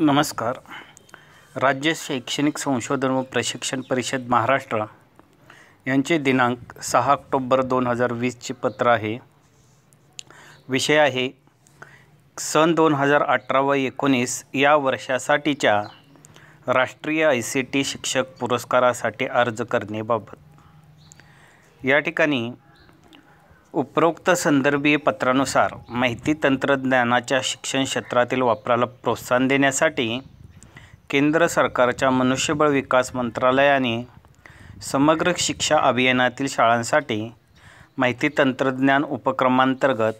नमस्कार राज्य शैक्षणिक संशोधन व प्रशिक्षण परिषद महाराष्ट्र यांचे दिनांक सहा ऑक्टोबर दोन हजार वीसचे पत्र आहे विषय आहे सन दोन हजार अठरा व एकोणीस या वर्षासाठीच्या राष्ट्रीय आय सी टी शिक्षक पुरस्कारासाठी अर्ज करणेबाबत या ठिकाणी उपरोक्त संदर्भीय पत्रानुसार माहिती तंत्रज्ञानाच्या शिक्षण क्षेत्रातील वापराला प्रोत्साहन देण्यासाठी केंद्र सरकारच्या मनुष्यबळ विकास मंत्रालयाने समग्र शिक्षा अभियानातील शाळांसाठी माहिती तंत्रज्ञान उपक्रमांतर्गत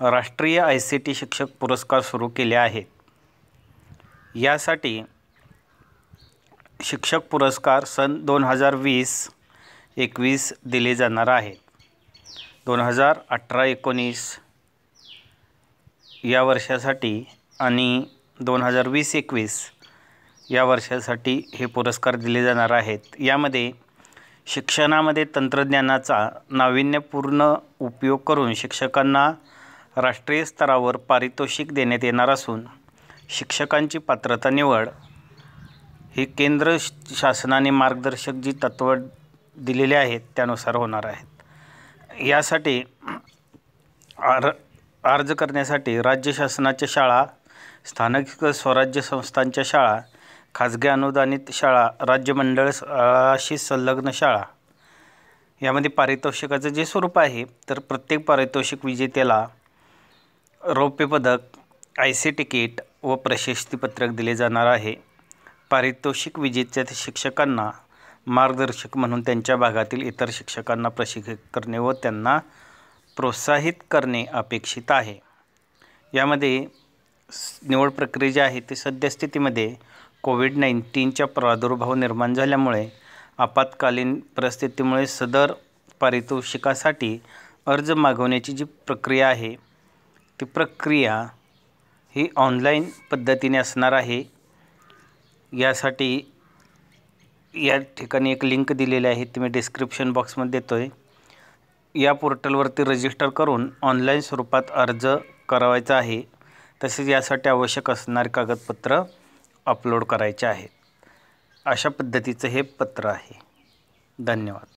राष्ट्रीय आय सी टी शिक्षक पुरस्कार सुरू केले आहेत यासाठी शिक्षक पुरस्कार सन दोन हजार वीस एकवीस दिले जाणार आहेत दोन हजार अठरा एकोणीस या वर्षासाठी आणि दोन हजार वीस एकवीस या वर्षासाठी हे पुरस्कार दिले जाणार आहेत यामध्ये शिक्षणामध्ये तंत्रज्ञानाचा नाविन्यपूर्ण उपयोग करून शिक्षकांना राष्ट्रीय स्तरावर पारितोषिक देण्यात येणार असून शिक्षकांची पात्रता निवड ही केंद्र शासनाने मार्गदर्शक जी तत्त्व दिलेले आहेत त्यानुसार होणार आहेत यासाठी आर अर्ज करण्यासाठी राज्य शासनाच्या शाळा स्थानिक स्वराज्य संस्थांच्या शाळा खाजगी अनुदानित शाळा राज्य मंडळ संलग्न शाळा यामध्ये पारितोषिकाचं जे स्वरूप आहे तर प्रत्येक पारितोषिक विजेत्याला रौप्यपदक पदक आय सी तिकीट व प्रशस्तीपत्रक दिले जाणार आहे पारितोषिक विजेत्या शिक्षकांना मार्गदर्शक म्हणून त्यांच्या भागातील इतर शिक्षकांना प्रशिक्षित करणे व त्यांना प्रोत्साहित करणे अपेक्षित आहे यामध्ये निवड प्रक्रिया जी आहे ती सद्यस्थितीमध्ये कोविड नाईन्टीनचा प्रादुर्भाव निर्माण झाल्यामुळे आपत्कालीन परिस्थितीमुळे सदर पारितोषिकासाठी अर्ज मागवण्याची जी प्रक्रिया आहे ती प्रक्रिया ही ऑनलाईन पद्धतीने असणार आहे यासाठी या ठिकाणी एक लिंक दिलेली आहे ती मी डिस्क्रिप्शन बॉक्समध्ये देतो आहे या पोर्टलवरती रजिस्टर करून ऑनलाईन स्वरूपात अर्ज करावायचा आहे तसेच यासाठी आवश्यक असणारे कागदपत्र अपलोड करायचे आहेत अशा पद्धतीचं हे पत्र आहे धन्यवाद